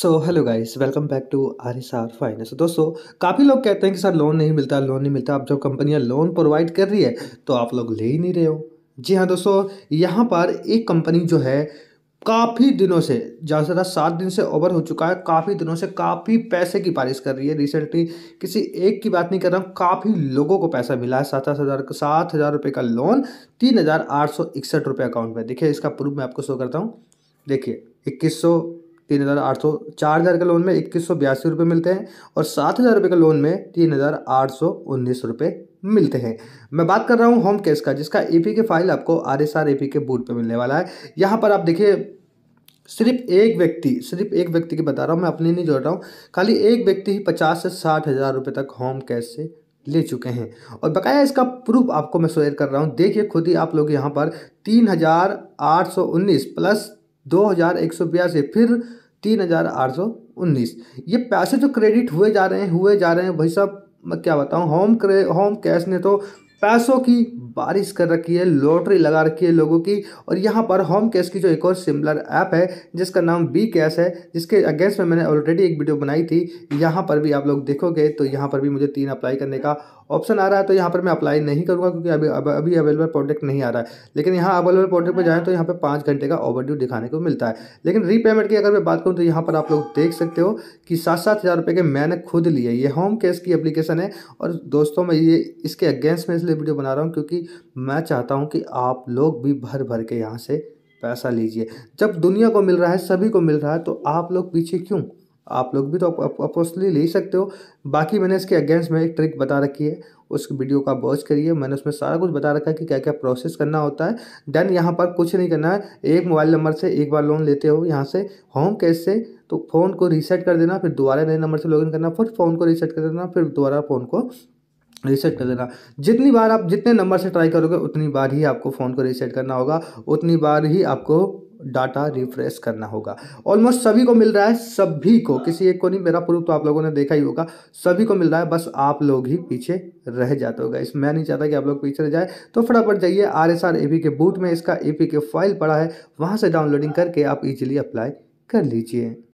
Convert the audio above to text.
so hello guys welcome back to R S R finance दोस्तों काफ़ी लोग कहते हैं कि सर लोन नहीं मिलता लोन नहीं मिलता अब जब कंपनियां लोन प्रोवाइड कर रही है तो आप लोग ले ही नहीं रहे हो जी हाँ दोस्तों यहाँ पर एक कंपनी जो है काफ़ी दिनों से ज़्यादा से ज़्यादा सात दिन से ओवर हो चुका है काफ़ी दिनों से काफ़ी पैसे की बारिश कर रही है रिसेंटली किसी एक की बात नहीं कर रहा हूँ काफ़ी लोगों को पैसा मिला है सात हज़ार सात हज़ार रुपये का लोन तीन हज़ार आठ सौ इकसठ रुपये अकाउंट में देखिए इसका प्रूफ मैं आपको शो करता हूँ देखिए इक्कीस सौ तीन हज़ार आठ सौ चार हज़ार के लोन में इक्कीस सौ बयासी रुपये मिलते हैं और सात हज़ार रुपये के लोन में तीन हज़ार आठ सौ उन्नीस रुपये मिलते हैं मैं बात कर रहा हूँ होम केस का जिसका A e P e K file आपको R S R A P K boot पर मिलने वाला है यहाँ पर आप देखिए सिर्फ एक व्यक्ति सिर्फ एक व्यक्ति की बता रहा हूँ मैं अपनी नहीं जोड़ रहा हूँ खाली एक व्यक्ति ही पचास से साठ हज़ार रुपये तक होम कैश से ले चुके हैं और बकाया इसका प्रूफ आपको मैं शेयर कर रहा हूँ देखिए खुद ही आप लोग यहाँ पर तीन हज़ार आठ सौ उन्नीस प्लस दो हज़ार एक सौ बयासी फिर तीन हज़ार आठ सौ उन्नीस ये पैसे जो क्रेडिट हुए जा रहे हैं हुए जा रहे हैं भाई साहब मैं क्या बताऊँ होम क्रे होम कैश ने तो पैसों की बारिश कर रखी है लॉटरी लगा रखी है लोगों की और यहाँ पर होम कैश की जो एक और सिमिलर ऐप है जिसका नाम बी कैश है जिसके अगेंस्ट में मैंने ऑलरेडी एक वीडियो बनाई थी यहाँ पर भी आप लोग देखोगे तो यहाँ पर भी मुझे तीन अप्लाई करने का ऑप्शन आ रहा है तो यहाँ पर मैं अप्लाई नहीं करूँगा क्योंकि अभी अभी अवेलेबल प्रोडक्ट नहीं आ रहा है लेकिन यहाँ अवेलेबल प्रोडक्ट पर जाएँ तो यहाँ पर पाँच घंटे का ओवर दिखाने को मिलता है लेकिन रीपेमेंट की अगर मैं बात करूँ तो यहाँ पर आप लोग देख सकते हो कि सात सात हज़ार रुपये के मैंने खुद लिए ये होम कैश की अप्लीकेशन है और दोस्तों में ये इसके अगेंस्ट में इसलिए वीडियो बना रहा हूँ क्योंकि मैं चाहता हूँ कि आप लोग भी भर भर के यहाँ से पैसा लीजिए जब दुनिया को मिल रहा है सभी को मिल रहा है तो आप लोग पीछे क्यों आप लोग भी तो अपोस्टली ले सकते हो बाकी मैंने इसके अगेंस्ट में एक ट्रिक बता रखी है उस वीडियो का वॉच करिए मैंने उसमें सारा कुछ बता रखा है कि क्या क्या प्रोसेस करना होता है देन यहाँ पर कुछ नहीं करना है एक मोबाइल नंबर से एक बार लोन लेते हो यहाँ से होम कैश से तो फ़ोन को रीसेट कर देना फिर दोबारा नए नंबर से लॉगिन करना फिर फ़ोन को रीसेट कर देना फिर दोबारा फ़ोन को रीसेट कर देना जितनी बार आप जितने नंबर से ट्राई करोगे उतनी बार ही आपको फ़ोन को रीसेट करना होगा उतनी बार ही आपको डाटा रिफ्रेश करना होगा ऑलमोस्ट सभी को मिल रहा है सभी को किसी एक को नहीं मेरा प्रूफ तो आप लोगों ने देखा ही होगा सभी को मिल रहा है बस आप लोग ही पीछे रह जाते होगा इस मैं नहीं चाहता कि आप लोग पीछे रह जाए तो फटाफट जाइए आर एस आर ए के बूट में इसका ए के फाइल पड़ा है वहाँ से डाउनलोडिंग करके आप ईजिली अप्लाई कर लीजिए